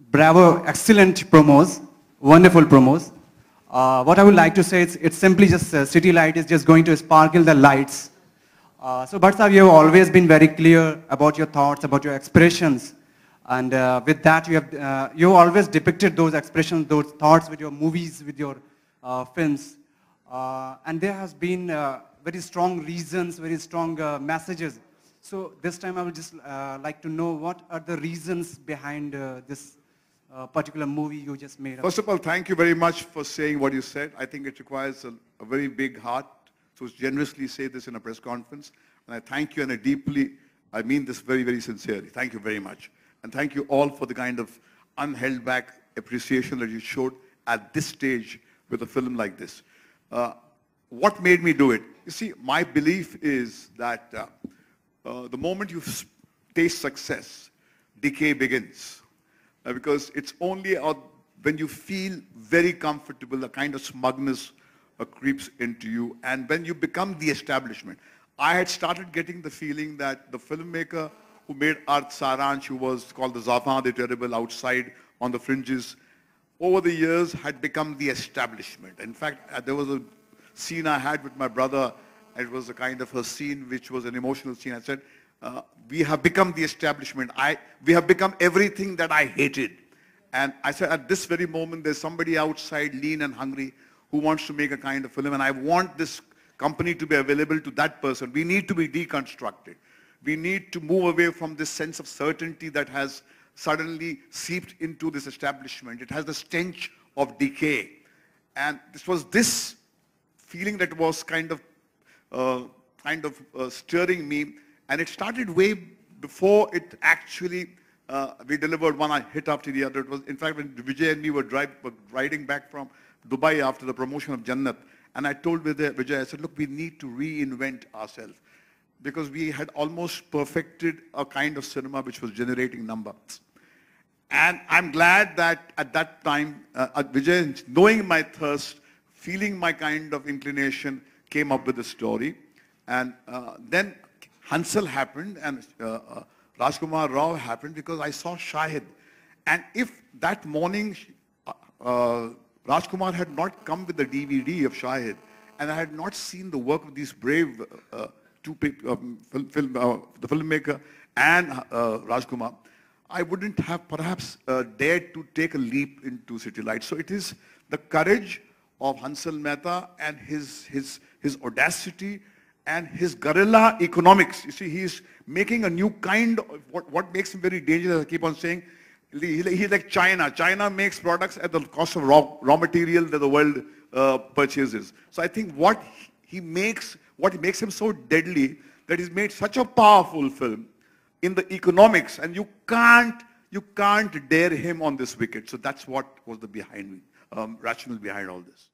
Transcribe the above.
bravo, excellent promos, wonderful promos. Uh, what I would like to say is it's simply just uh, City Light is just going to sparkle the lights. Uh, so Bhatt you have always been very clear about your thoughts, about your expressions. And uh, with that, you have uh, you always depicted those expressions, those thoughts with your movies, with your uh, films. and there has been very strong reasons, very strong messages. So this time I would just like to know what are the reasons behind this uh, particular movie you just made up? First of all, thank you very much for saying what you said. I think it requires a, a very big heart to generously say this in a press conference. And I thank you and I deeply, I mean this very, very sincerely. Thank you very much. And thank you all for the kind of unheld back appreciation that you showed at this stage with a film like this. Uh, what made me do it? You see, my belief is that uh, uh, the moment you taste success, decay begins. Uh, because it's only when you feel very comfortable, a kind of smugness uh, creeps into you, and when you become the establishment. I had started getting the feeling that the filmmaker who made Art Saranch, who was called the Zafan the Terrible outside on the fringes, over the years had become the establishment. In fact, uh, there was a scene I had with my brother, it was a kind of a scene which was an emotional scene. I said, uh, we have become the establishment. I, we have become everything that I hated. And I said, at this very moment, there's somebody outside, lean and hungry, who wants to make a kind of film. And I want this company to be available to that person. We need to be deconstructed. We need to move away from this sense of certainty that has suddenly seeped into this establishment. It has the stench of decay. And this was this feeling that was kind of, uh, kind of uh, stirring me and it started way before it actually, uh, we delivered one hit after the other. It was, in fact, when Vijay and me were, drive, were riding back from Dubai after the promotion of Jannat, and I told Vijay, Vijay, I said, look, we need to reinvent ourselves because we had almost perfected a kind of cinema which was generating numbers. And I'm glad that at that time, uh, Vijay, knowing my thirst, feeling my kind of inclination, came up with the story. And uh, then Hansel happened and uh, uh, Rajkumar Rao happened because I saw Shahid. And if that morning uh, uh, Rajkumar had not come with the DVD of Shahid and I had not seen the work of these brave uh, uh two people, um, film, film, uh, the filmmaker and Rajkumar, I wouldn't have perhaps dared to take a leap into City Lights. So it is the courage of Hansel Mehta and his, his, his audacity and his guerrilla economics. You see, he's making a new kind of what, what makes him very dangerous, I keep on saying. He's like China. China makes products at the cost of raw, raw material that the world uh, purchases. So I think what he makes, what makes him so deadly, that he's made such a powerful film in the economics, and you can't, you can't dare him on this wicket. So that's what was the behind, um, rationale behind all this.